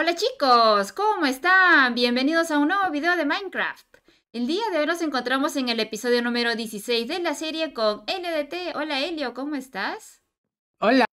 Hola chicos, ¿cómo están? Bienvenidos a un nuevo video de Minecraft. El día de hoy nos encontramos en el episodio número 16 de la serie con LDT. Hola Elio, ¿cómo estás? Hola,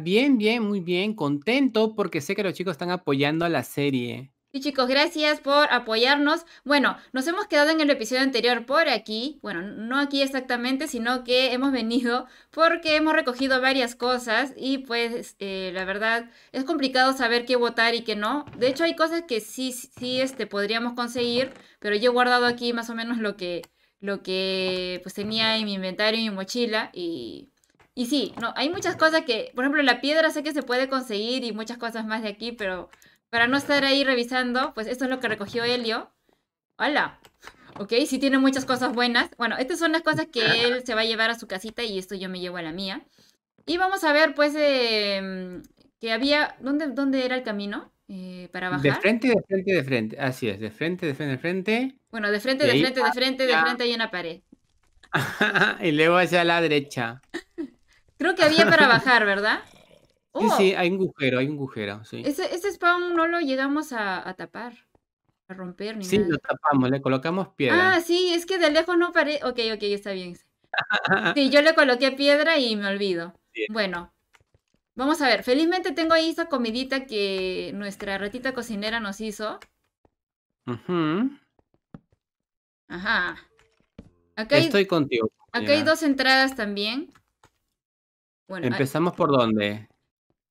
bien, bien, muy bien, contento porque sé que los chicos están apoyando a la serie. Y chicos, gracias por apoyarnos. Bueno, nos hemos quedado en el episodio anterior por aquí. Bueno, no aquí exactamente, sino que hemos venido porque hemos recogido varias cosas y pues eh, la verdad es complicado saber qué votar y qué no. De hecho, hay cosas que sí, sí este, podríamos conseguir, pero yo he guardado aquí más o menos lo que, lo que pues tenía en mi inventario y mi mochila y y sí, no, hay muchas cosas que, por ejemplo, la piedra sé que se puede conseguir y muchas cosas más de aquí, pero para no estar ahí revisando, pues esto es lo que recogió Helio. ¡Hola! Ok, si tiene muchas cosas buenas. Bueno, estas son las cosas que él se va a llevar a su casita y esto yo me llevo a la mía. Y vamos a ver, pues, em, que había... ¿Dónde, era el camino eh, para bajar? De frente, de frente, de frente. Así es, de frente, de frente, de frente. Bueno, de frente, de, frente, de frente, de frente hay una pared. y luego hacia la derecha. Creo que había para bajar, ¿verdad? sí, sí, oh. hay un agujero, hay un agujero, sí. Ese, spawn no lo llegamos a, tapar, a romper ni nada. Sí, lo tapamos, le colocamos piedra. Ah, sí, es que de lejos no parece... Ok, ok, está bien. Sí, yo le coloqué piedra y me olvido. Bueno, vamos a ver. Felizmente tengo ahí esa comidita que nuestra ratita cocinera nos hizo. Ajá. Estoy contigo. Acá hay dos entradas también. Bueno, ¿Empezamos por dónde?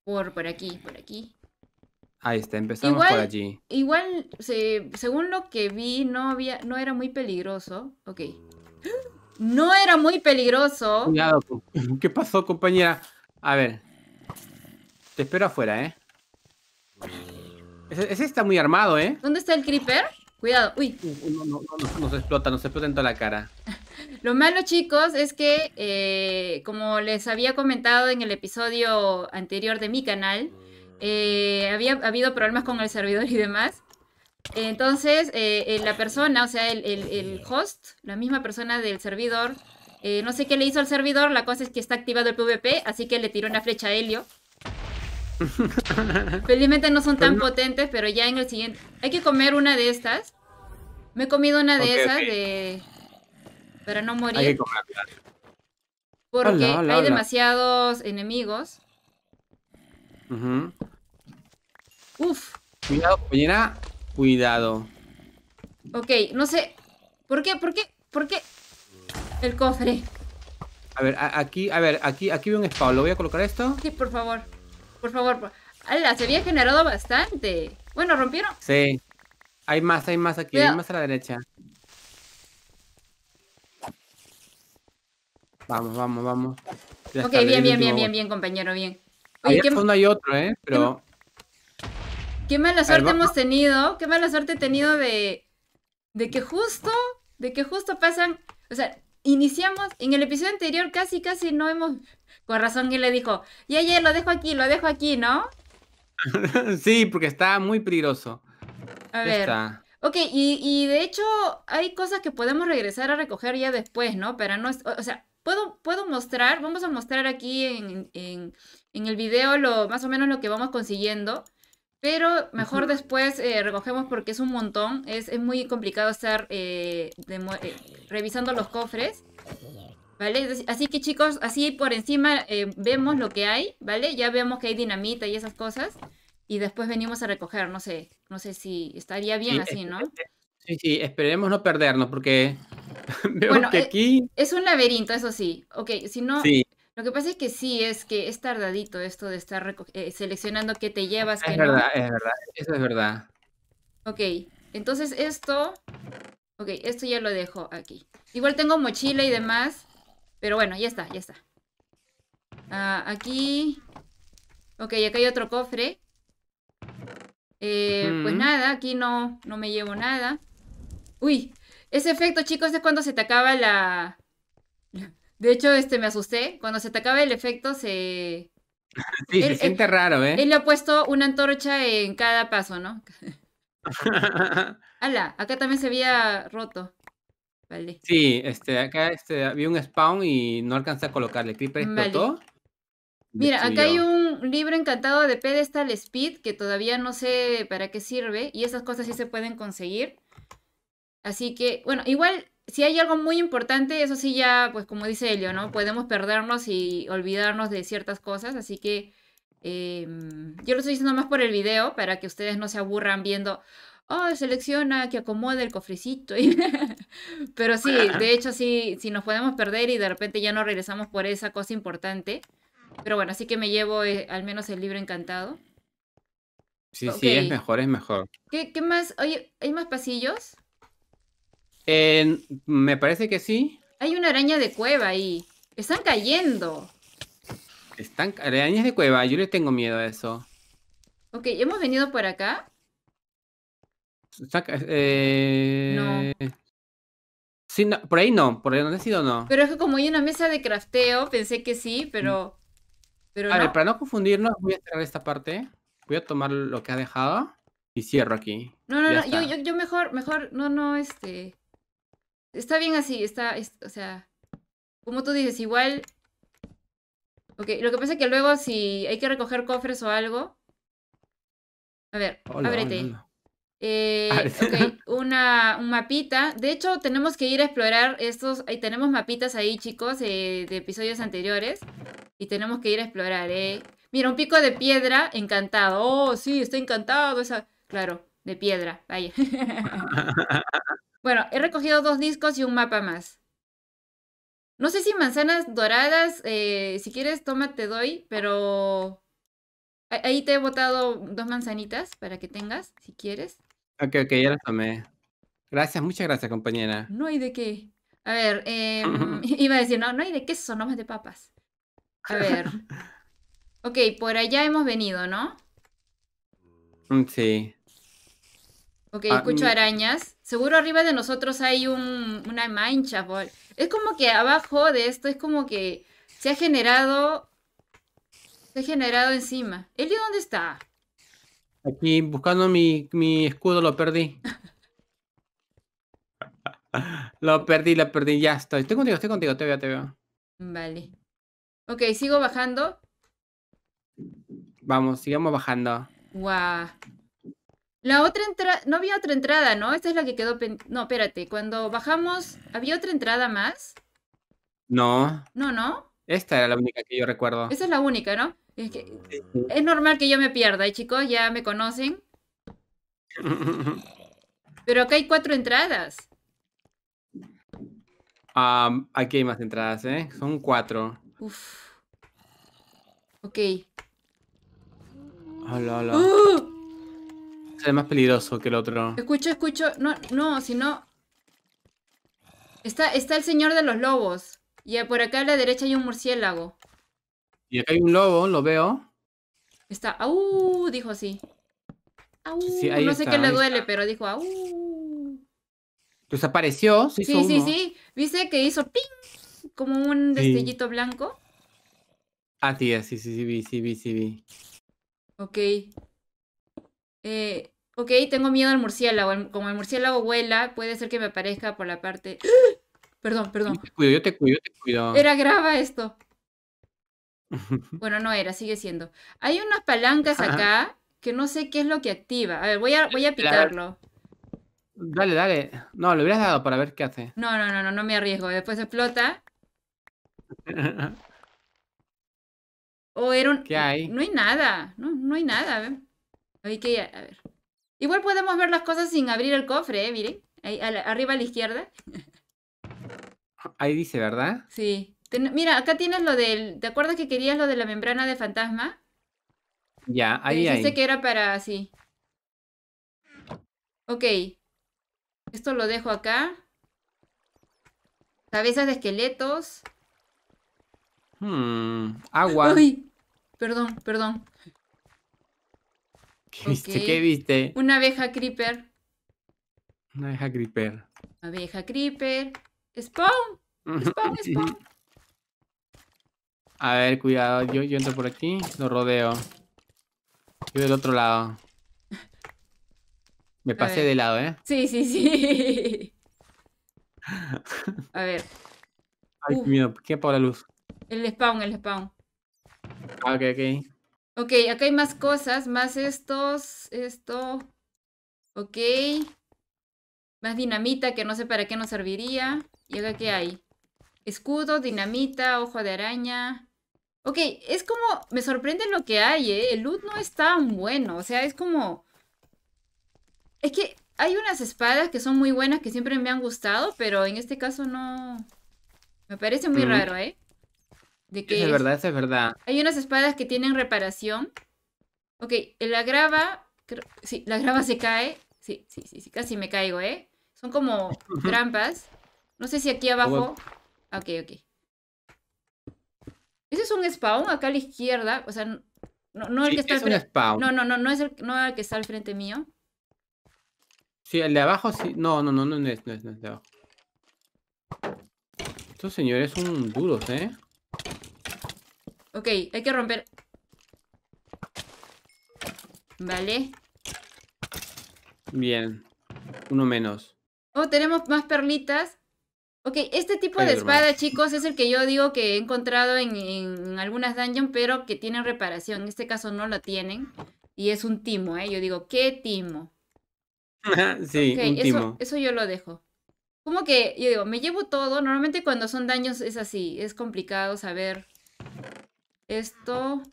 Por, por aquí, por aquí. Ahí está, empezamos por allí. Igual, según lo que vi, no, había, no era muy peligroso. Ok. No era muy peligroso. Cuidado, ¿qué pasó, compañera? A ver. Te espero afuera, ¿eh? Ese, ese está muy armado, ¿eh? ¿Dónde está el creeper? Cuidado, uy. No, nos explota, nos explota en toda la cara. Lo malo, chicos, es que, eh, como les había comentado en el episodio anterior de mi canal, eh, había habido problemas con el servidor y demás. Entonces, eh, la persona, o sea, el, host, la misma persona del servidor, no sé qué le hizo al servidor, la cosa es que está activado el PvP, así que le tiró una flecha a Helio. Felizmente no son tan potentes, pero ya en el siguiente... Hay que comer una de estas me he comido una de esas de... Para no morir. Hay porque hay demasiados enemigos. Uf. Cuidado, compañera. Cuidado. Ok, no sé. ¿Por qué? ¿Por qué? ¿Por qué? El cofre. A ver, aquí, a ver, aquí, aquí veo un spawn. ¿Lo voy a colocar esto? Sí, por favor. Por favor. Por... se había generado bastante. Bueno, rompieron. Sí. Hay más, hay más aquí, hay más a la derecha. Vamos, vamos, vamos. ok, bien, bien, bien, bien, bien, compañero, bien. Ahí qué... fondo hay otro, ¿eh? Pero... Qué mala suerte hemos tenido, qué mala suerte he tenido de... De que justo, de que justo pasan... O sea, iniciamos, en el episodio anterior casi, casi no hemos... Con razón, él le dijo, ya, ya, lo dejo aquí, lo dejo aquí, ¿no? sí, porque está muy peligroso. A ver. Ok, y, de hecho hay cosas que podemos regresar a recoger ya después, ¿no? Pero no o, sea, puedo, puedo mostrar, vamos a mostrar aquí en, el video lo, más o menos lo que vamos consiguiendo, pero mejor después eh, recogemos porque es un montón, es, muy complicado estar eh, eh, revisando los cofres. ¿Vale? Así que chicos, así por encima vemos lo que hay, ¿vale? Ya vemos que hay dinamita y esas cosas y después venimos a recoger, no sé, no sé si estaría bien así, ¿no? Sí, sí, esperemos no perdernos porque veo que eh, aquí... Es, un laberinto, eso sí. Ok, si no... Lo que pasa es que sí, es que es tardadito esto de estar eh, seleccionando qué te llevas, es verdad, Es verdad, eso es verdad. Ok, entonces esto... Ok, esto ya lo dejo aquí. Igual tengo mochila y demás, pero bueno, ya está, ya está. Ah, aquí... Ok, acá hay otro cofre. Eh, pues nada, aquí no, no me llevo nada. Uy, ese efecto, chicos, es cuando se te acaba la... De hecho, este, me asusté. Cuando se te acaba el efecto, se... Sí, se siente raro, ¿eh? Él le ha puesto una antorcha en cada paso, ¿no? ¡Hala! acá también se había roto. Vale. Sí, este, acá este, había un spawn y no alcancé a colocarle. Creeper explotó. Mira, acá hay un libro encantado de Pedestal Speed que todavía no sé para qué sirve y esas cosas sí se pueden conseguir. Así que, bueno, igual si hay algo muy importante, eso sí ya, pues como dice Elio, ¿no? Podemos perdernos y olvidarnos de ciertas cosas, así que em, yo lo estoy diciendo más por el video para que ustedes no se aburran viendo, oh, selecciona, que acomode el cofrecito. Pero sí, de hecho sí, si nos podemos perder y de repente ya no regresamos por esa cosa importante, pero bueno, así que me llevo eh, al menos el libro encantado. Sí, sí, es mejor, es mejor. ¿Qué, más? ¿hay más pasillos? me parece que sí. Hay una araña de cueva ahí. Están cayendo. Están arañas de cueva, yo le tengo miedo a eso. Ok, hemos venido por acá. Eh, no. Sí, por ahí no, por ahí no he sido no. Pero es que como hay una mesa de crafteo, pensé que sí, pero mm a ver, para no confundirnos, voy a cerrar esta parte. Voy a tomar lo que ha dejado y cierro aquí. No, no, no, yo, yo, mejor, mejor, no, no, este. Está bien así, está, o sea, como tú dices, igual. Ok, lo que pasa es que luego si hay que recoger cofres o algo. A ver, ábrete. Ah, eh, una, un mapita. De hecho, tenemos que ir a explorar estos. Ahí tenemos mapitas ahí, chicos, eh, de episodios anteriores. Y tenemos que ir a explorar, eh. Mira, un pico de piedra encantado. Oh, sí, está encantado. Esa... Claro, de piedra. Vaya. bueno, he recogido dos discos y un mapa más. No sé si manzanas doradas, eh, si quieres, toma, te doy, pero Ahí te he botado dos manzanitas para que tengas, si quieres. Ok, ok, ya las tomé. Gracias, muchas gracias, compañera. No hay de qué. A ver, em, iba a decir, no, no hay de queso, nomás de papas. A ver. Ok, por allá hemos venido, ¿no? Mm, sí. Ok, ah, escucho mm. arañas. Seguro arriba de nosotros hay un, una mancha. Es como que abajo de esto es como que se ha generado se ha generado encima. ¿Elio dónde está? Aquí buscando mi, escudo, lo perdí. lo perdí, lo perdí, ya estoy. Estoy contigo, estoy contigo, te veo, te veo. Vale. Ok, sigo bajando. Vamos, sigamos bajando. Guau. La otra entrada, no había otra entrada, ¿no? Esta es la que quedó No, espérate, cuando bajamos, ¿había otra entrada más? No. No, no. Esta era la única que yo recuerdo. Esa es la única, ¿no? Es que es normal que yo me pierda, ¿eh, chicos, ya me conocen. Pero acá hay cuatro entradas. Ah, aquí hay más entradas, ¿eh? Son cuatro. Uf. Ok. Hola, hola. ¡Ah! Es más peligroso que el otro. Escucho, escucho. No, no, no Está, está el señor de los lobos. Y por acá a la derecha hay un murciélago. Y acá hay un lobo, lo veo. Está, au, dijo así. Au, no sé qué le duele, pero dijo, au. Desapareció, apareció Sí, sí, sí. Viste que hizo ping, como un destellito blanco. Ah, tía, sí, sí, sí, vi, sí, vi, sí, vi. Ok. Eh, ok, tengo miedo al murciélago. Como el murciélago vuela, puede ser que me aparezca por la parte. Perdón, perdón. Yo te cuido, yo te cuido, te Era graba esto. Bueno, no era, sigue siendo. Hay unas palancas acá que no sé qué es lo que activa. A ver, voy a, voy a picarlo. Dale, dale. No, lo hubieras dado para ver qué hace. No, no, no, no, no me arriesgo. Después explota. O oh, era ¿Qué hay? No hay nada. No, no hay nada. Igual podemos ver las cosas sin abrir el cofre, ¿eh? Miren. arriba a la izquierda. Ahí dice, ¿verdad? Sí mira, acá tienes lo del. ¿Te acuerdas que querías lo de la membrana de fantasma? Ya, ahí. Dijiste Dice que era para así. Ok. Esto lo dejo acá. Cabezas de esqueletos. Hmm, agua. Uy, perdón, perdón. ¿Qué viste? ¿Qué viste? Una abeja creeper. Una abeja creeper. Abeja creeper. Spawn. Spawn, spawn. A ver, cuidado. Yo, entro por aquí, lo rodeo. Yo del otro lado. Me pasé de lado, ¿eh? Sí, sí, sí. A ver. Ay, qué miedo. ¿Qué la luz? El spawn, el spawn. Ah, ok, ok. Ok, acá hay más cosas, más estos, esto. Ok. Más dinamita que no sé para qué nos serviría. ¿Y acá qué hay? Escudo, dinamita, ojo de araña. Ok, es como, me sorprende lo que hay, ¿eh? El loot no es tan bueno, o sea, es como... Es que hay unas espadas que son muy buenas que siempre me han gustado, pero en este caso no... Me parece muy mm. raro, ¿eh? De que es, verdad, es verdad. Hay unas espadas que tienen reparación. Ok, la grava... Sí, la grava se cae. Sí, sí, sí, sí casi me caigo, ¿eh? Son como trampas. No sé si aquí abajo... Ok, ok. Ese es un spawn acá a la izquierda, o sea, no, no el que está al frente. No, no, no, no es el, no el que está al frente mío. Sí, el de abajo sí. No, no, no, no, es, no no de abajo. Estos señores son duros, ¿eh? Ok, hay que romper. Vale. Bien. Uno menos. Oh, tenemos más perlitas. Ok, este tipo de espada, chicos, es el que yo digo que he encontrado en, en algunas dungeons, pero que tienen reparación. En este caso no la tienen. Y es un timo, ¿eh? Yo digo, ¿qué timo? sí, okay, un timo. Eso, eso yo lo dejo. Como que, yo digo, me llevo todo. Normalmente cuando son daños es así. Es complicado saber esto.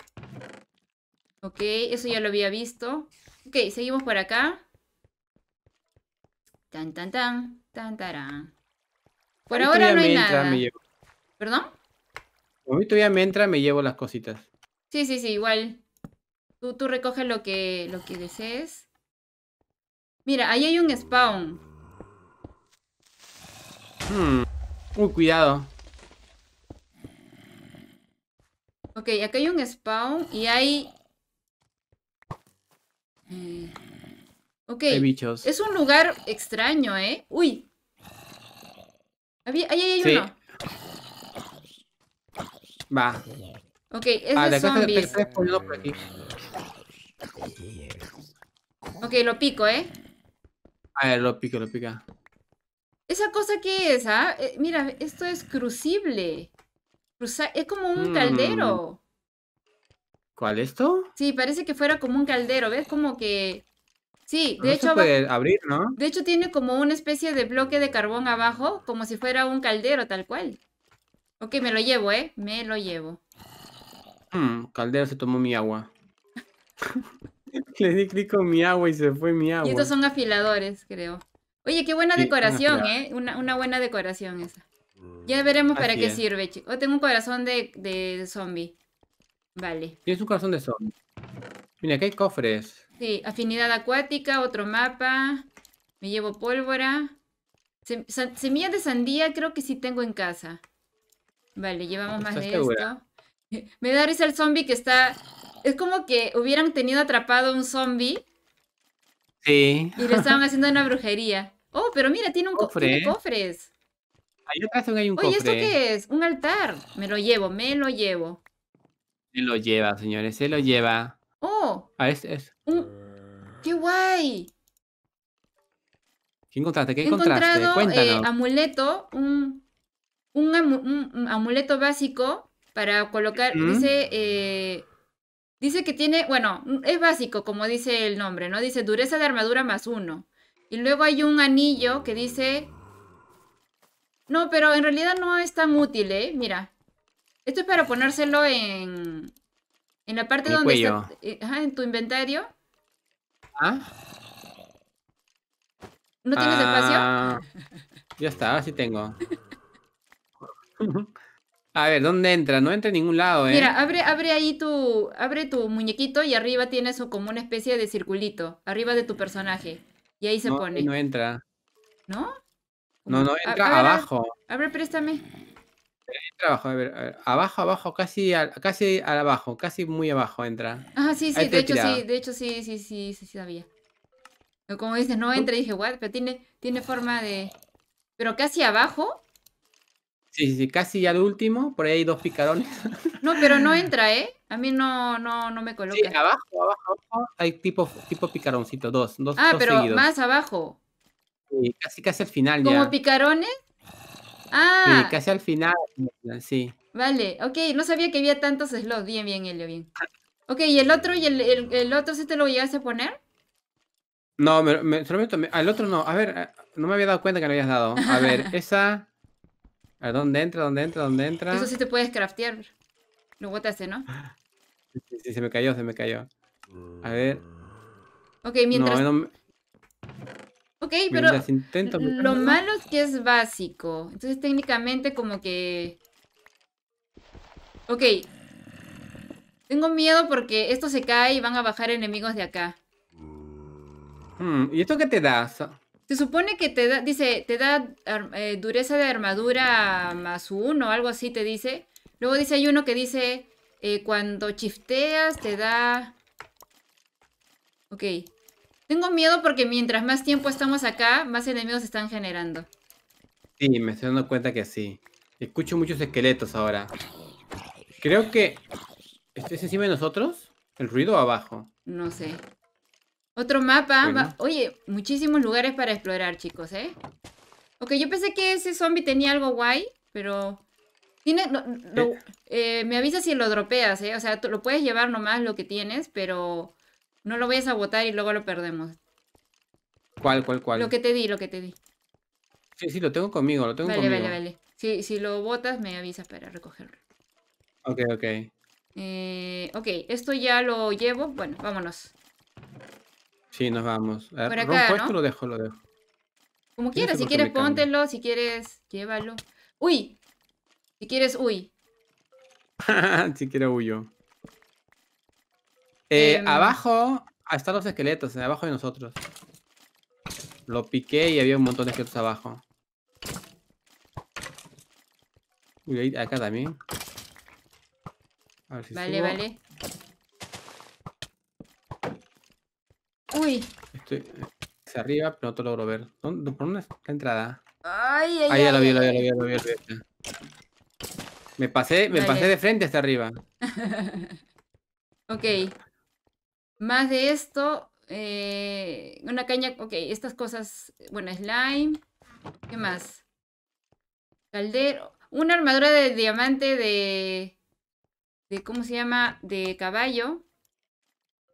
Ok, eso ya lo había visto. Ok, seguimos por acá. Tan, tan, tan. Tan, tarán. Por ahora no hay nada. ¿Perdón? A mí todavía me entra, me llevo las cositas. Sí, sí, sí, igual. Tú, tú recoges lo que, lo que desees. Mira, ahí hay un spawn. Hmm. Uy, cuidado. Ok, acá hay un spawn y hay... Eh, ok. Es un lugar extraño, ¿eh? Uy, Ahí, hay uno. Va. Ok, es zombie ah, de Ok, lo pico, ¿eh? A ver, lo pico, lo pica. ¿Esa cosa qué es, ah? Eh, mira, esto es crucible. es como un mm. caldero. ¿Cuál esto? Sí, parece que fuera como un caldero, ¿ves? Como que Sí, de hecho. De hecho, tiene como una especie de bloque de carbón abajo, como si fuera un caldero, tal cual. Ok, me lo llevo, ¿eh? Me lo llevo. Mm, caldero se tomó mi agua. Le di clic con mi agua y se fue mi agua. Y estos son afiladores, creo. Oye, qué buena decoración, ¿eh? Una, buena decoración esa. Ya mm, veremos para qué sirve. Oh, tengo un corazón de, de zombie. Vale. Tienes un corazón de zombie. Mira, aquí hay cofres. Sí, afinidad acuática, otro mapa. Me llevo pólvora. semillas de sandía creo que sí tengo en casa. Vale, llevamos ah, pues más de esto. Me da risa el zombie que está... Es como que hubieran tenido atrapado un zombie. Sí. Y le estaban haciendo una brujería. Oh, pero mira, tiene un cofre. Tiene cofres. hay un Oye, ¿esto qué es? Un altar. Me lo llevo, me lo llevo. Se lo lleva, señores, se lo lleva. Ah, ¡Qué guay! ¿Qué encontraste? ¿Qué He encontraste? Eh, amuleto, un, amuleto básico para colocar. Dice. Eh, dice que tiene. Bueno, es básico, como dice el nombre, ¿no? Dice dureza de armadura más uno. Y luego hay un anillo que dice. No, pero en realidad no es tan útil, ¿eh? Mira. Esto es para ponérselo en, en la parte donde está. Eh, en tu inventario. ¿Ah? ¿No tienes espacio? Ah, ya está, sí tengo. A ver, ¿dónde entra? No entra en ningún lado, ¿eh? Mira, abre, abre ahí tu, abre tu muñequito y arriba tiene eso como una especie de circulito, arriba de tu personaje. Y ahí se pone. No entra. ¿No? No, no entra abajo. abre, préstame. Abajo, abajo, casi al, casi abajo, casi muy abajo entra. Ah, sí, sí, de hecho sí, de hecho sí, sí, sí, sí, sí, sabía. Como dices, no entra dije, what, pero tiene, tiene forma de... Pero casi abajo. Sí, sí, sí, casi al último, por ahí hay dos picarones. No, pero no entra, ¿eh? A mí no, no, no me coloca. Sí, abajo, abajo, abajo, hay tipo, tipo picaroncito, dos, dos Ah, pero más abajo. Sí, casi, casi al final ya. ¿Como picarones? Ah. casi al final, sí. Vale, ok, no sabía que había tantos slots. Bien, bien, Elio, bien. Ah. Ok, ¿y el otro y el, otro sí te lo llegaste a poner? No, me, me, Al otro no. A ver, eh, no me había dado cuenta que lo habías dado. A ver, esa. A ¿dónde entra? ¿Dónde entra? ¿Dónde entra? Eso sí te puedes craftear. Lo botaste, ¿no? Sí, sí, se me cayó, se me cayó. A ver. Ok, mientras. Ok, pero lo malo es que es básico. Entonces técnicamente como que... Ok. Tengo miedo porque esto se cae y van a bajar enemigos de acá. Hmm, ¿Y esto qué te da? Se supone que te da, dice, te da eh, dureza de armadura más uno, algo así te dice. Luego dice, hay uno que dice, eh, cuando chifteas te da... Ok. Tengo miedo porque mientras más tiempo estamos acá, más enemigos se están generando. Sí, me estoy dando cuenta que sí. Escucho muchos esqueletos ahora. Creo que... ¿este ¿Es encima de nosotros? ¿El ruido abajo? No sé. Otro mapa. Oye, muchísimos lugares para explorar, chicos, ¿eh? Ok, yo pensé que ese zombie tenía algo guay, pero... Tiene, eh. Eh, me avisa si lo dropeas, ¿eh? O sea, lo puedes llevar nomás lo que tienes, pero no lo vayas a votar y luego lo perdemos. ¿Cuál, cuál, cuál? Lo que te di, lo que te di. Sí, sí, lo tengo conmigo, lo tengo conmigo. Vale, vale, vale. Si, si lo botas, me avisas para recogerlo. Ok, ok. Eh, ok, esto ya lo llevo. Bueno, vámonos. Sí, nos vamos. Por acá, ¿no? lo dejo, lo dejo. Como quieras, si quieres póntelo, si quieres llévalo. ¡Uy! Si quieres, uy. si quieres, huyo. Eh, em. abajo están los esqueletos, abajo de nosotros. Lo piqué y había un montón de esqueletos abajo. Uy, acá también. A ver si vale, subo. vale. Uy. Estoy hacia arriba, pero no te logro ver. ¿Dónde, ¿Por dónde está la entrada? Ay, ay, Ahí ya lo vi, lo vi, lo vi, lo vi, lo vi. Me pasé, me pasé de frente hasta arriba. ok. Más de esto, eh, una caña, ok, estas cosas, eh, bueno, slime, ¿qué más? Caldero, una armadura de diamante de, de ¿cómo se llama? De caballo.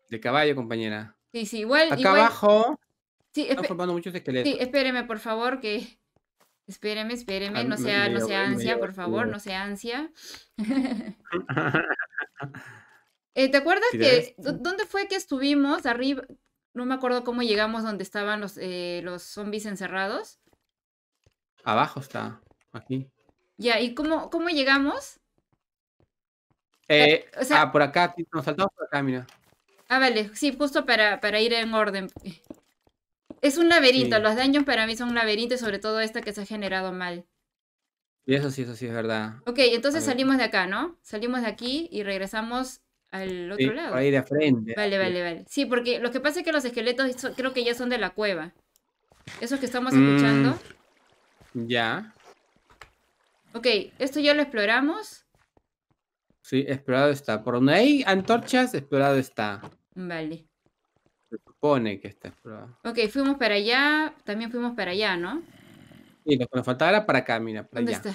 De caballo, compañera. Sí, sí, igual. Acá abajo. Sí, están formando muchos esqueletos. Sí, espéreme, por favor, que. Espéreme, espéreme, ah, no sea, no sea ansia, por favor, no sea ansia. Eh, ¿Te acuerdas que dónde fue que estuvimos arriba? No me acuerdo cómo llegamos donde estaban los, eh, los zombies encerrados. Abajo está, aquí. Ya, ¿y cómo, cómo llegamos? Eh, ah, por acá, nos saltamos por acá, mira. Ah, vale, sí, justo para, ir en orden. Es un laberinto, los daños para mí son un laberinto y sobre todo esta que se ha generado mal. Y eso sí, eso sí es verdad. Ok, entonces salimos de acá, ¿no? Salimos de aquí y regresamos al otro lado. Por ahí de frente. Vale, vale, vale. Sí, porque lo que pasa es que los esqueletos creo que ya son de la cueva. Esos que estamos mm, escuchando. Ya. Ok, esto ya lo exploramos. Sí, explorado está. Por donde hay antorchas, explorado está. Vale. Se supone que está explorado. Ok, fuimos para allá. También fuimos para allá, ¿no? Sí, lo que nos faltaba era para acá, mira, para ¿Dónde está?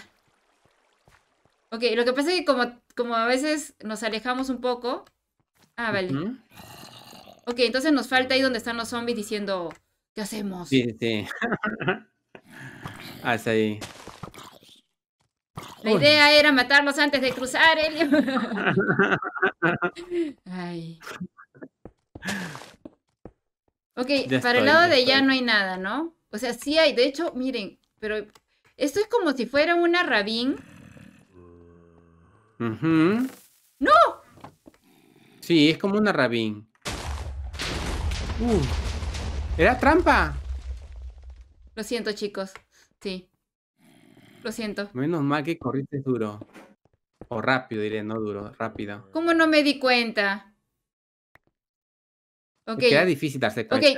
Ok, lo que pasa es que como, como a veces nos alejamos un poco. Ah, vale. Ok, entonces nos falta ahí donde están los zombies diciendo, ¿qué hacemos? Sí, sí. Hasta ah, ahí. La idea era matarlos antes de cruzar, el Ok, para el lado de allá no hay nada, ¿no? O sea, sí hay, de hecho, miren, pero esto es como si fuera una rabín ¡No! Sí, es como una rabín. Uh. ¡Era trampa! Lo siento, chicos. Sí. Lo siento. Menos mal que corriste duro. O rápido, diré, no duro, rápido. ¿Cómo no me di cuenta? Okay. Queda difícil darse cuenta.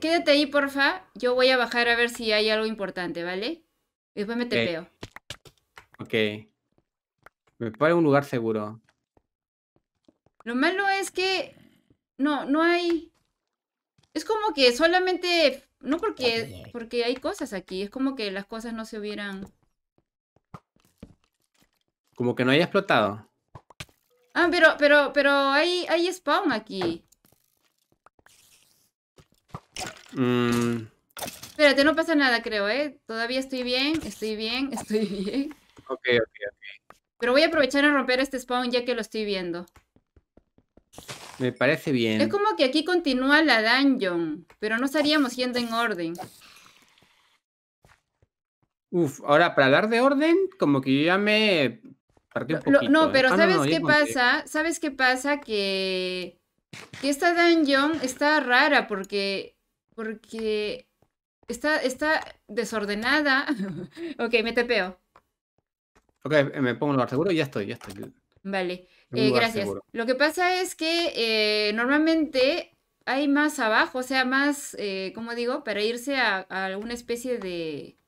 quédate ahí, porfa. Yo voy a bajar a ver si hay algo importante, ¿vale? Después me tepeo. Ok. okay. Me parece un lugar seguro. Lo malo es que... No, no hay... Es como que solamente... No porque, porque hay cosas aquí. Es como que las cosas no se hubieran... Como que no haya explotado. Ah, pero, pero, pero hay, hay spawn aquí. Mm. Espérate, no pasa nada, creo, ¿eh? Todavía estoy bien, estoy bien, estoy bien. Ok, ok, ok. Pero voy a aprovechar a romper este spawn ya que lo estoy viendo. Me parece bien. Es como que aquí continúa la dungeon, pero no estaríamos yendo en orden. Uf, ahora para hablar de orden, como que ya me partí un poquito. no, ¿eh? pero ah, ¿sabes qué pasa? ¿Sabes qué pasa? Que, que esta dungeon está rara porque, porque está, está desordenada. ok, me tepeo. Ok, eh, me pongo en lugar seguro y ya estoy, ya estoy. Vale, eh, gracias. Lo que pasa es que eh, normalmente hay más abajo, o sea, más, como ¿cómo digo? Para irse a, alguna especie de,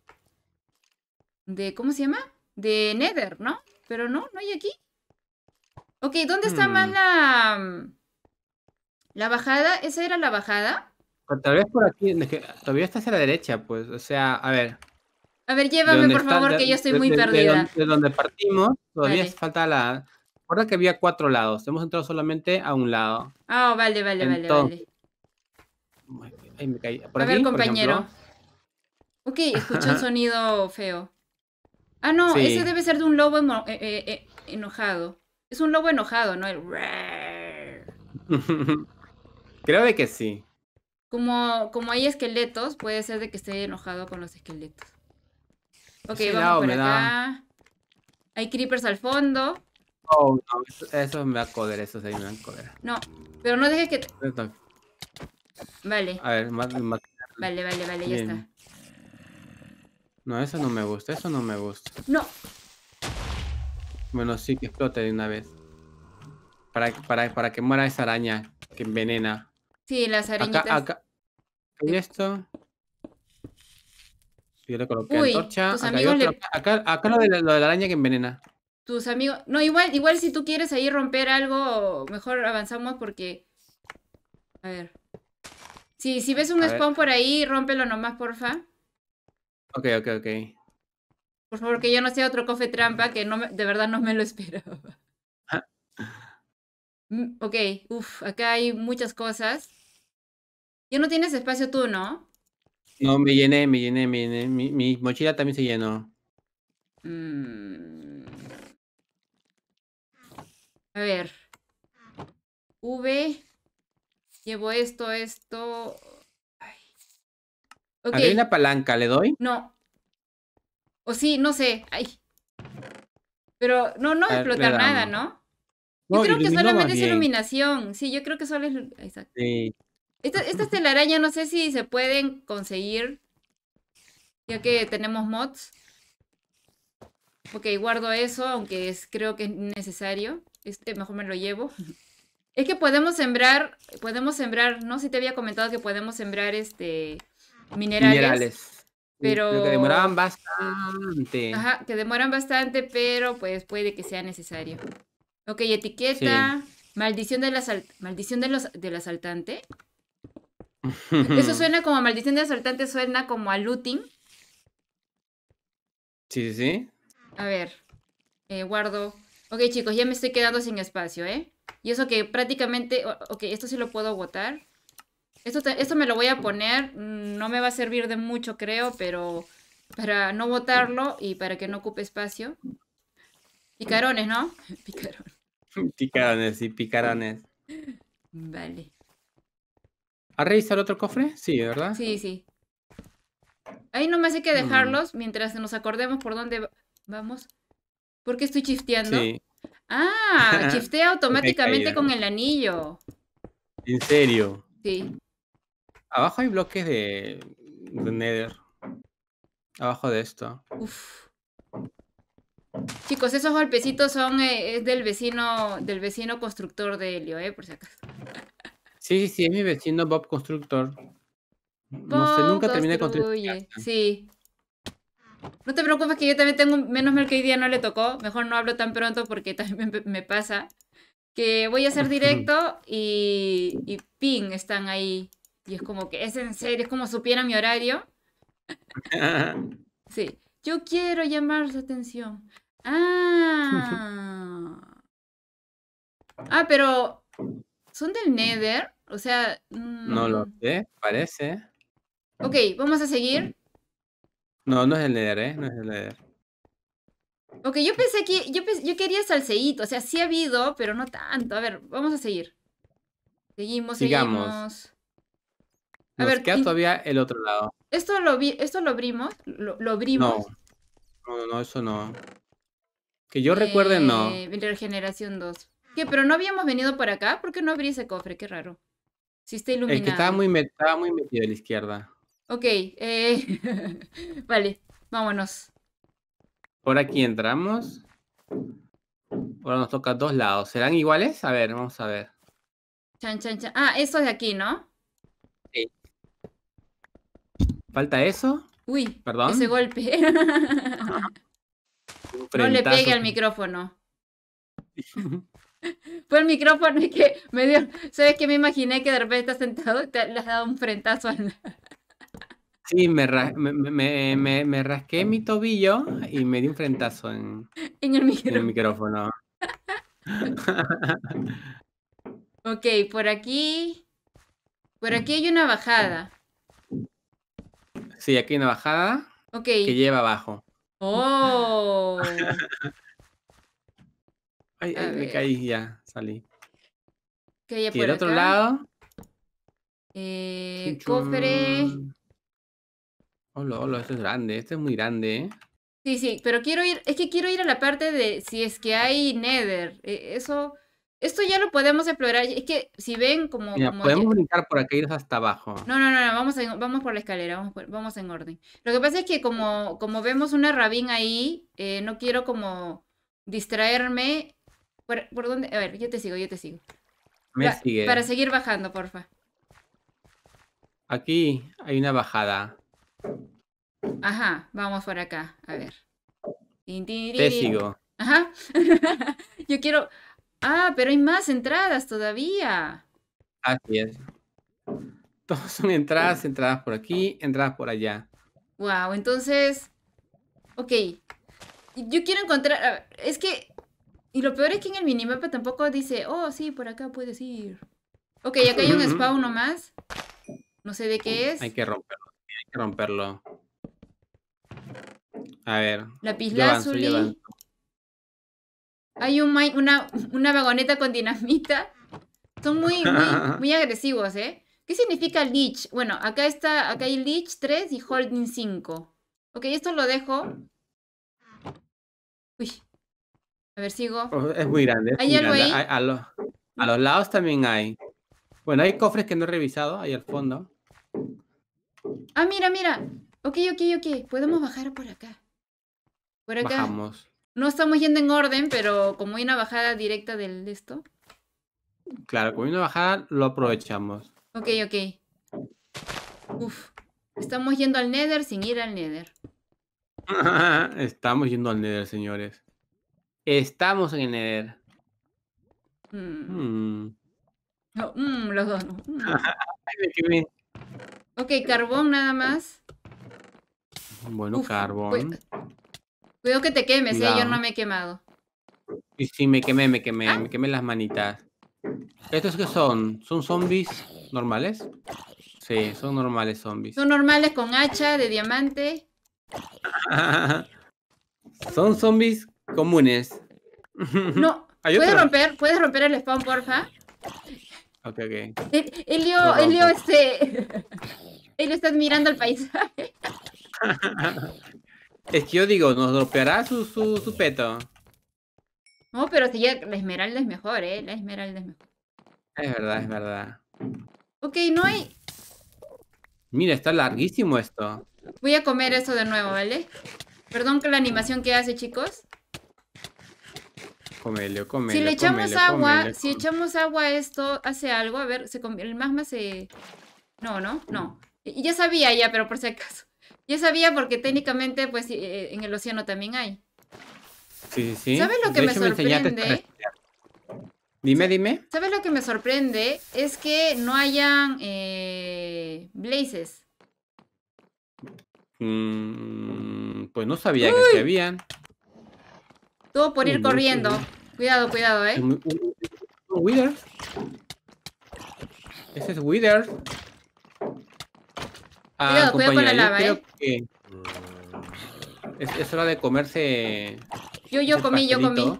de, ¿cómo se llama? De Nether, ¿no? Pero no, no hay aquí. Ok, ¿dónde está más hmm. la, la bajada? ¿Esa era la bajada? Tal vez por aquí, todavía está hacia la derecha, pues, o sea, a ver, a ver, llévame, por favor, que yo estoy muy perdida. De, donde, partimos, todavía falta la. Recuerda que había cuatro lados. Hemos entrado solamente a un lado. Ah, vale, vale, vale, vale. me caí. a ver, compañero. ok, escucho un sonido feo. Ah, no, ese debe ser de un lobo eh, eh, eh, enojado. Es un lobo enojado, ¿no? Creo de que sí. Como, como hay esqueletos, puede ser de que esté enojado con los esqueletos. Ok, vamos por acá. Hay creepers al fondo. Oh, no, eso me va a coder, eso se me va a coder. No, pero no dejes que... Vale. A ver, más, Vale, vale, vale, ya está. No, eso no me gusta, eso no me gusta. No. Bueno, sí, que explote de una vez. Para, para, para que muera esa araña que envenena. Sí, las arañitas. acá. ¿Y esto? Yo le coloqué Uy, Tus acá, amigos acá, lo de, la, araña que envenena. Tus amigos. No, igual, igual si tú quieres ahí romper algo, mejor avanzamos porque. A ver. si ves un spawn por ahí, rómpelo nomás, porfa. Ok, ok, ok. Por favor, que yo no sea otro cofre trampa que no de verdad no me lo esperaba. Mm, ok, uff, acá hay muchas cosas. Ya no tienes espacio tú, ¿no? No, me llené, me llené, me llené. Mi, mochila también se llenó. Mm. A ver. V. Llevo esto, esto. Ay. una palanca, ¿le doy? No. O sí, no sé. Ay. Pero no, no explotar nada, ¿no? Yo creo que solamente es iluminación. Sí, yo creo que solo es. Exacto. Sí. Estas, telarañas no sé si se pueden conseguir, ya que tenemos mods. Ok, guardo eso, aunque es, creo que es necesario. Este mejor me lo llevo. Es que podemos sembrar, podemos sembrar, no sé si te había comentado que podemos sembrar este minerales. Pero... que demoraban bastante. Ajá, que demoran bastante, pero pues puede que sea necesario. Ok, etiqueta. Maldición, de Maldición del asaltante. Eso suena como a maldición de asaltante, suena como a looting. Sí, sí, sí. A ver, eh, guardo. Ok, chicos, ya me estoy quedando sin espacio, ¿eh? Y eso que prácticamente... Ok, esto sí lo puedo botar. Esto, esto me lo voy a poner. Mm, no me va a servir de mucho, creo, pero para no botarlo y para que no ocupe espacio. Picarones, ¿no? Picarones. Picarones, sí, picarones. Vale. A revisado otro cofre? Sí, ¿verdad? Sí, sí. Ahí me hace que dejarlos mientras nos acordemos por dónde vamos. ¿Por qué estoy chifteando? Ah, chiftea automáticamente con el anillo. ¿En serio? Sí. Abajo hay bloques de, Nether. Abajo de esto. Uf. Chicos, esos golpecitos son eh, del vecino del vecino constructor de Helio, eh, por si acaso. Sí, sí, es mi vecino Bob Constructor. No sé, nunca terminé de construir. Sí. No te preocupes que yo también tengo, menos mal que hoy día no le tocó, mejor no hablo tan pronto porque también me, pasa, que voy a hacer directo y, y ping están ahí. Y es como que es en serio, es como supiera mi horario. Sí, yo quiero llamar su atención. Ah. Ah, pero ¿son del Nether? O sea. Mm, no lo sé, parece. Ok, vamos a seguir. Mm. No, no es el leer, ¿eh? No es el leer. Ok, yo pensé que. Yo, yo quería salseíto, o sea, sí ha habido, pero no tanto. A ver, vamos a seguir. Seguimos, seguimos. A Nos ver, queda todavía el otro lado. Esto lo vi, esto lo abrimos, lo, abrimos. No. no, no, eso no. Que yo recuerde, no. Eh, regeneración 2. ¿Qué? Pero no habíamos venido por acá. ¿Por qué no abrí ese cofre? Qué raro. Si está iluminado. estaba muy, metido a la izquierda. Ok, eh, vale, vámonos. Por aquí entramos. Ahora nos toca dos lados. ¿Serán iguales? A ver, vamos a ver. Ah, eso de aquí, ¿no? Sí. ¿Falta eso? Uy, perdón. Ese golpe. no le pegue al micrófono. Fue el micrófono y que me dio. ¿Sabes que Me imaginé que de repente estás sentado y le has dado un frentazo al. Sí, me, rasqué mi tobillo y me di un frentazo en, el micrófono. En ok, por aquí. Por aquí hay una bajada. Sí, aquí hay una bajada. Ok. Que lleva abajo. Oh. Ay, me caí, ya, salí. ¿Qué hay y por del otro lado. Eh, cofre. Hola, hola, este es grande, este es muy grande, ¿eh? Sí, sí, pero quiero ir, es que quiero ir a la parte de si es que hay Nether. Eh, eso, esto ya lo podemos explorar. Es que si ven como. podemos brincar por acá ir hasta abajo. No, no, no, vamos, vamos por la escalera, vamos, en orden. Lo que pasa es que como, como vemos una rabín ahí, no quiero como distraerme ¿Por, dónde? A ver, yo te sigo, yo te sigo. Me sigue. Para seguir bajando, porfa. Aquí hay una bajada. Ajá, vamos por acá. A ver. Te sigo. Ajá. yo quiero. Ah, pero hay más entradas todavía. Así es. Todos son entradas, entradas por aquí, entradas por allá. Wow, entonces. Ok. Yo quiero encontrar. Es que y lo peor es que en el minimapa tampoco dice, oh, sí, por acá puedes ir. Ok, acá hay un spawn nomás. No sé de qué es. Hay que romperlo. Hay que romperlo. A ver. La azul Hay un una, una vagoneta con dinamita. Son muy, muy, agresivos, ¿eh? ¿Qué significa leech? Bueno, acá está, acá hay leech 3 y holding 5. Ok, esto lo dejo. Uy, a ver, sigo. Oh, es muy grande. ¿Hay A, los, lados también hay. Bueno, hay cofres que no he revisado ahí al fondo. Ah, mira, mira. Ok, ok, ok. Podemos bajar por acá. Por acá. Bajamos. No estamos yendo en orden, pero como hay una bajada directa del, de esto. Claro, como hay una bajada, lo aprovechamos. Ok, ok. Uf. Estamos yendo al Nether sin ir al Nether. estamos yendo al Nether, señores. Estamos en el Nether. Mm. Mm. Mm, los dos ok, carbón nada más. Bueno, pues, carbón. Cuidado, que te quemes, eh, yo no me he quemado. Y sí, me quemé, me quemé, ah. me quemé las manitas. ¿Estos qué son? ¿Son zombies normales? Sí, son normales zombies. Son normales con hacha de diamante. son zombies comunes. No, ¿puedes romper? ¿Puedes romper el spawn, porfa? Ok, ok. Elio, Elio, este... Elio está admirando el paisaje. es que yo digo, nos romperá su, su, su peto. No, pero si ya, la esmeralda es mejor, ¿eh? La esmeralda es mejor. Es verdad, es verdad. Ok, no hay... Mira, está larguísimo esto. Voy a comer eso de nuevo, ¿vale? Perdón que la animación que hace, chicos. Si le echamos agua, si echamos agua esto, ¿hace algo? A ver, se el magma se... No, no, no. Ya sabía ya, pero por si acaso. Ya sabía porque técnicamente, pues, eh, eh, en el océano también hay. Sí, sí, ¿Sabes lo que me sorprende? dime, dime. ¿Sabes lo que me sorprende? Es que no hayan eh, blazes. Mm, pues no sabía que se habían. Todo por ir corriendo. Cuidado, cuidado, eh. Wither. Ese es Wither. Ah, cuidado, cuidado con la lava, eh. Que es, hora de comerse. Yo, yo comí, yo comí.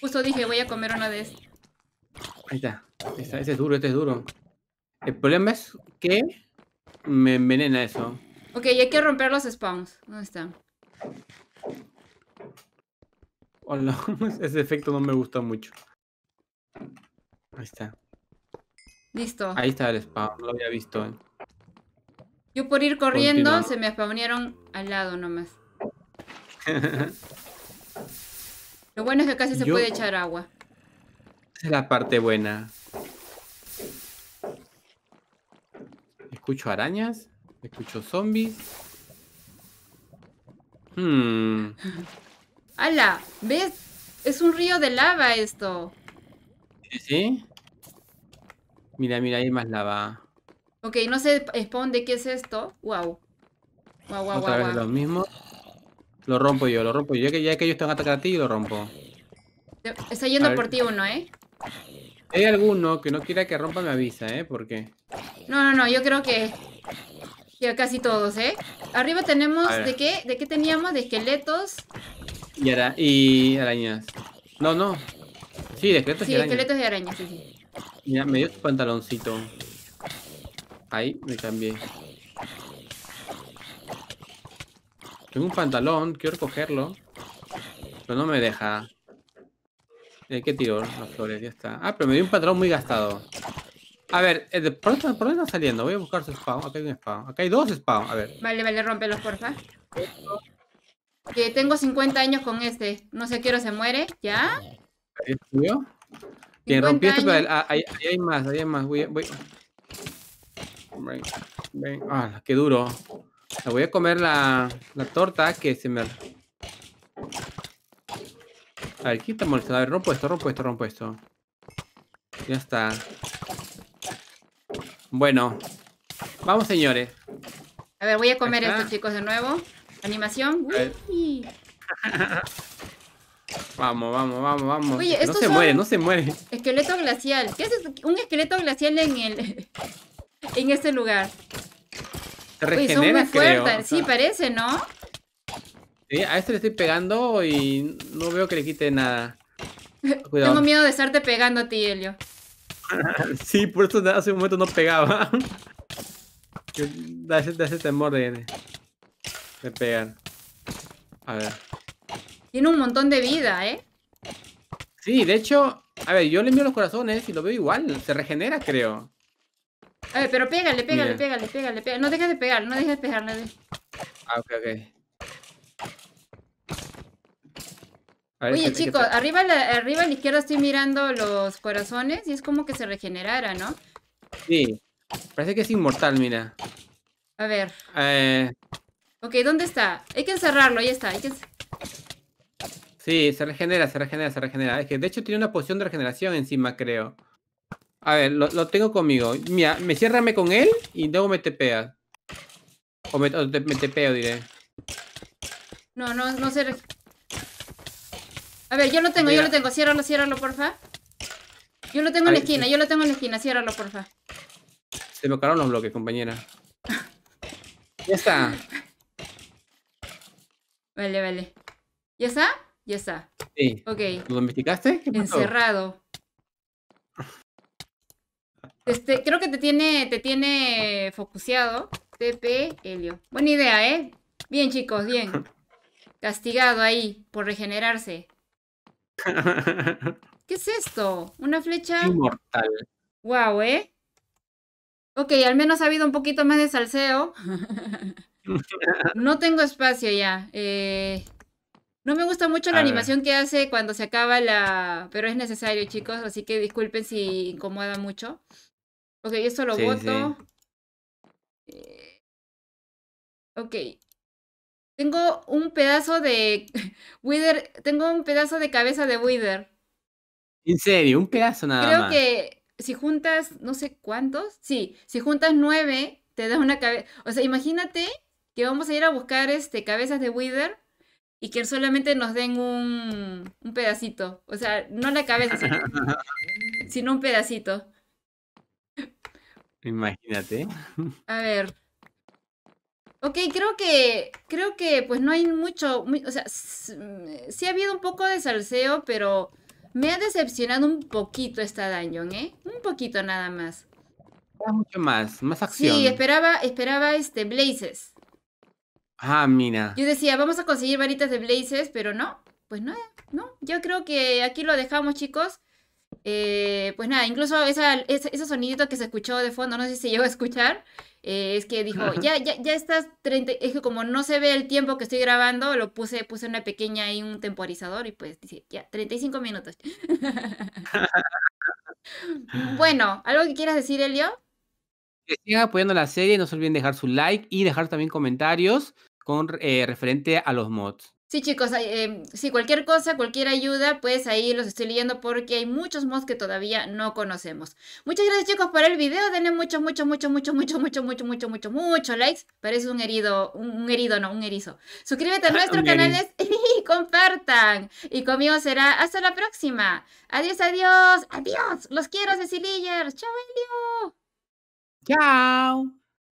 Justo dije, voy a comer una de estas. Ahí está. Ese, ese es duro, este es duro. El problema es que me envenena eso. Ok, hay que romper los spawns. ¿Dónde están? Ese efecto no me gustó mucho. Ahí está. Listo. Ahí está el spawn, lo había visto. Eh. Yo por ir corriendo se me spawnearon al lado nomás. lo bueno es que casi se puede echar agua. Esa es la parte buena. Escucho arañas, escucho zombies. Hmm. ¡Hala! ¿Ves? Es un río de lava esto. Sí, Mira, mira, hay más lava. Ok, no sé, Spawn, ¿de qué es esto. Wow. Otra vez lo mismo. Lo rompo yo, lo rompo yo. Ya que, ya que ellos están atacando a ti, lo rompo. Está yendo por ti uno, ¿eh? Hay alguno que no quiera que rompa, me avisa, ¿eh? Porque... No, no, no, yo creo que... Ya casi todos, ¿eh? Arriba tenemos... ¿De qué? ¿De qué teníamos? De esqueletos. Y, ara y arañas. No, no. Sí, de esqueletos y arañas. Sí, esqueletos y arañas, sí, sí. Mira, me dio tu pantaloncito. Ahí me cambié. Tengo un pantalón, quiero recogerlo. Pero no me deja. Hay eh, que tirar las flores, ya está. Ah, pero me dio un pantalón muy gastado. A ver, eh, ¿por dónde, está saliendo? Voy a buscar su spawn. Acá hay un spawn. Acá hay dos spawns, A ver. Vale, vale, rompelos, porfa. Que tengo 50 años con este. No sé quiero se muere. ¿Ya? ¿Es tuyo? Que rompí esto, ahí, hay más, ahí hay más. Voy, voy. Ah, qué duro. La voy a comer la, la torta que se me. A ver, quita el A ver, rompo esto, rompo esto, esto. Ya está. Bueno. Vamos, señores. A ver, voy a comer esto, chicos, de nuevo. Animación. Vamos, vamos, vamos, vamos. no se muere, no se muere. Esqueleto glacial. ¿Qué haces? Un esqueleto glacial en el. en este lugar. regenera, son Sí, parece, ¿no? Sí, a este le estoy pegando y no veo que le quite nada. Tengo miedo de estarte pegando a ti, Helio. sí, por eso hace un momento no pegaba. da ese, ese temor de. Le pegan. A ver. Tiene un montón de vida, ¿eh? Sí, de hecho... A ver, yo le envío los corazones y lo veo igual. Se regenera, creo. A ver, pero pégale, pégale, pégale, pégale, pégale. No dejes de pegar, no dejes de pegarle. Ah, ok, ok. Oye, chicos, arriba, arriba a la izquierda estoy mirando los corazones y es como que se regenerara, ¿no? Sí, parece que es inmortal, mira. A ver. Eh, Ok, ¿dónde está? Hay que encerrarlo, ahí está. Hay que... Sí, se regenera, se regenera, se regenera. Es que de hecho tiene una poción de regeneración encima, creo. A ver, lo, tengo conmigo. Mira, me ciérrame con él y luego me tepea. O me, tepeo, diré. No, no, no se... A ver, yo lo tengo, yo lo tengo. Ciérralo, ciérralo, porfa. Yo lo tengo en la esquina, yo lo tengo en la esquina. Ciérralo, porfa. Se me los bloques, compañera. ya está. Vale, vale. ¿Ya está? Ya está. Sí. Ok. ¿Lo domesticaste? Encerrado. Este, creo que te tiene, te tiene focuseado. TP Helio. Buena idea, ¿eh? Bien, chicos, bien. Castigado ahí por regenerarse. ¿Qué es esto? ¿Una flecha? Inmortal. Wow, ¿eh? Ok, al menos ha habido un poquito más de salseo. No tengo espacio ya. Eh, no me gusta mucho la animación que hace cuando se acaba la... Pero es necesario, chicos, así que disculpen si incomoda mucho. Ok, esto lo voto. Eh, ok. Tengo un pedazo de... Wither... Tengo un pedazo de cabeza de Wither. ¿En serio? ¿Un pedazo nada más? Creo que si juntas, no sé cuántos, sí, si juntas nueve, te da una cabeza. O sea, imagínate que vamos a ir a buscar este, cabezas de Wither y que solamente nos den un, pedacito. O sea, no la cabeza, sino, un pedacito. Imagínate. A ver. Ok, creo que, creo que pues no hay mucho, o sea, sí ha habido un poco de salseo, pero me ha decepcionado un poquito esta dungeon, ¿eh? Un poquito nada más. Mucho más, más acción. Sí, esperaba, esperaba este, Blazes. Ah, mira. Yo decía, vamos a conseguir varitas de blazes, pero no, pues no, no. Yo creo que aquí lo dejamos, chicos. Eh, pues nada, incluso ese sonidito que se escuchó de fondo, no sé si se llegó a escuchar, eh, es que dijo, ya, ya, ya estás 30, es que como no se ve el tiempo que estoy grabando, lo puse, puse una pequeña ahí, un temporizador y pues dice, ya, 35 minutos. bueno, ¿algo que quieras decir, Elio? Que sigan apoyando la serie, no se olviden dejar su like y dejar también comentarios con eh, referente a los mods. Sí, chicos, em, si cualquier cosa, cualquier ayuda, pues ahí los estoy leyendo porque hay muchos mods que todavía no conocemos. Muchas gracias, chicos, por el video. Denle mucho, mucho, mucho, mucho, mucho, mucho, mucho, mucho, mucho, mucho likes. Parece un herido, un, herido, no, un erizo. Suscríbete a nuestros canales y compartan. Y conmigo será hasta la próxima. Adiós, adiós, adiós. Los quiero, Cecilia. Chao, Elio. Tchau!